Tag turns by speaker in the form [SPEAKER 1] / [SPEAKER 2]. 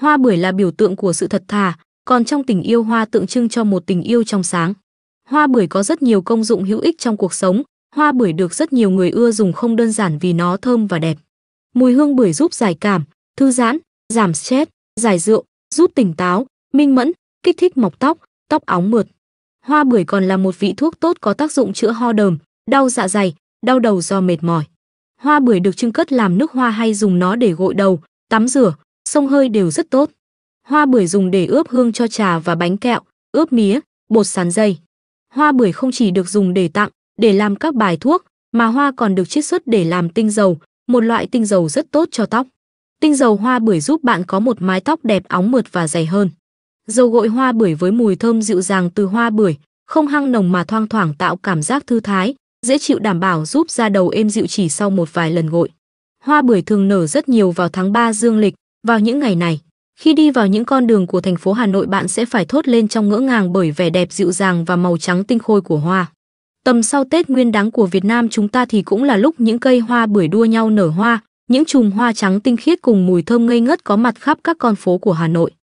[SPEAKER 1] Hoa bưởi là biểu tượng của sự thật thà, còn trong tình yêu hoa tượng trưng cho một tình yêu trong sáng. Hoa bưởi có rất nhiều công dụng hữu ích trong cuộc sống, hoa bưởi được rất nhiều người ưa dùng không đơn giản vì nó thơm và đẹp. Mùi hương bưởi giúp giải cảm, thư giãn, giảm stress, giải rượu, giúp tỉnh táo, minh mẫn, kích thích mọc tóc, tóc óng mượt. Hoa bưởi còn là một vị thuốc tốt có tác dụng chữa ho đờm, đau dạ dày, đau đầu do mệt mỏi. Hoa bưởi được trưng cất làm nước hoa hay dùng nó để gội đầu, tắm rửa, sông hơi đều rất tốt. Hoa bưởi dùng để ướp hương cho trà và bánh kẹo, ướp mía, bột sắn dây. Hoa bưởi không chỉ được dùng để tặng, để làm các bài thuốc, mà hoa còn được chiết xuất để làm tinh dầu, một loại tinh dầu rất tốt cho tóc. Tinh dầu hoa bưởi giúp bạn có một mái tóc đẹp óng mượt và dày hơn. Dầu gội hoa bưởi với mùi thơm dịu dàng từ hoa bưởi, không hăng nồng mà thoang thoảng tạo cảm giác thư thái, dễ chịu đảm bảo giúp da đầu êm dịu chỉ sau một vài lần gội. Hoa bưởi thường nở rất nhiều vào tháng 3 dương lịch, vào những ngày này, khi đi vào những con đường của thành phố Hà Nội bạn sẽ phải thốt lên trong ngỡ ngàng bởi vẻ đẹp dịu dàng và màu trắng tinh khôi của hoa. Tầm sau Tết nguyên đáng của Việt Nam chúng ta thì cũng là lúc những cây hoa bưởi đua nhau nở hoa, những chùm hoa trắng tinh khiết cùng mùi thơm ngây ngất có mặt khắp các con phố của Hà Nội.